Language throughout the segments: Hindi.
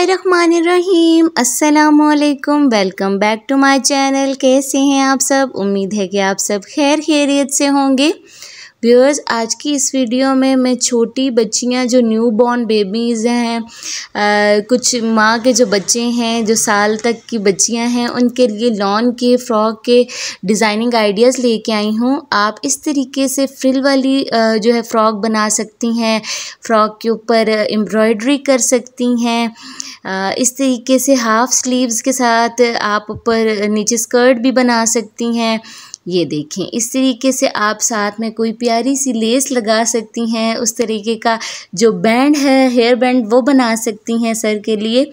बिस्मिल्लाहिर्रहमानिर्रहीम अस्सलाम welcome back to my channel कैसे हैं आप सब उम्मीद है कि आप सब खैर खैरियत से होंगे व्यूअर्स आज की इस वीडियो में मैं छोटी बच्चियां जो न्यू बॉर्न बेबीज़ हैं आ, कुछ माँ के जो बच्चे हैं जो साल तक की बच्चियां हैं उनके लिए लॉन के फ्रॉक के डिज़ाइनिंग आइडियाज़ लेके आई हूँ आप इस तरीके से फ्रिल वाली आ, जो है फ़्रॉक बना सकती हैं फ़्रॉक के ऊपर एम्ब्रॉयडरी कर सकती हैं इस तरीके से हाफ़ स्लीव्स के साथ आप ऊपर नीचे स्कर्ट भी बना सकती हैं ये देखें इस तरीके से आप साथ में कोई प्यारी सी लेस लगा सकती हैं उस तरीके का जो बैंड है हेयर बैंड वो बना सकती हैं सर के लिए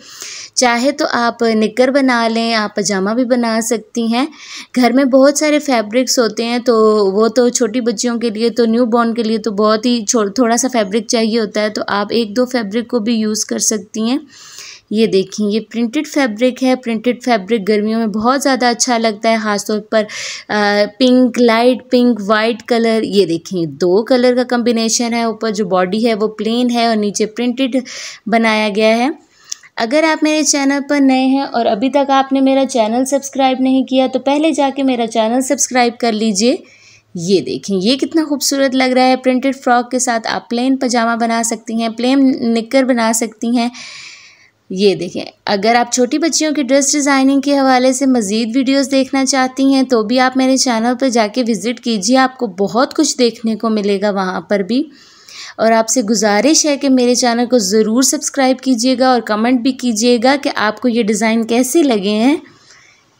चाहे तो आप निकर बना लें आप पजामा भी बना सकती हैं घर में बहुत सारे फैब्रिक्स होते हैं तो वो तो छोटी बच्चियों के लिए तो न्यू बॉर्न के लिए तो बहुत ही थोड़ा सा फैब्रिक चाहिए होता है तो आप एक दो फैब्रिक को भी यूज़ कर सकती हैं ये देखिए ये प्रिंटेड फैब्रिक है प्रिंटेड फैब्रिक गर्मियों में बहुत ज़्यादा अच्छा लगता है ख़ासतौर पर pink light pink white colour ये देखें दो कलर का कम्बिनेशन है ऊपर जो बॉडी है वो प्लेन है और नीचे प्रिंटेड बनाया गया है अगर आप मेरे चैनल पर नए हैं और अभी तक आपने मेरा चैनल सब्सक्राइब नहीं किया तो पहले जाके मेरा चैनल सब्सक्राइब कर लीजिए ये देखें ये कितना खूबसूरत लग रहा है प्रिंटेड फ्रॉक के साथ आप प्लेन पजामा बना सकती हैं प्लेन निक्कर बना सकती हैं ये देखें अगर आप छोटी बच्चियों की ड्रेस डिज़ाइनिंग के हवाले से मज़ीद वीडियोस देखना चाहती हैं तो भी आप मेरे चैनल पर जाके विज़िट कीजिए आपको बहुत कुछ देखने को मिलेगा वहाँ पर भी और आपसे गुजारिश है कि मेरे चैनल को ज़रूर सब्सक्राइब कीजिएगा और कमेंट भी कीजिएगा कि आपको ये डिज़ाइन कैसे लगे हैं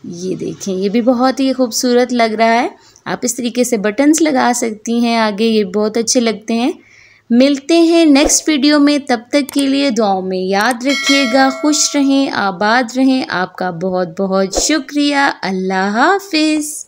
ये देखें ये भी बहुत ही खूबसूरत लग रहा है आप इस तरीके से बटन्स लगा सकती हैं आगे ये बहुत अच्छे लगते हैं मिलते हैं नेक्स्ट वीडियो में तब तक के लिए दुआओं में याद रखिएगा खुश रहें आबाद रहें आपका बहुत बहुत शुक्रिया अल्लाह हाफिज़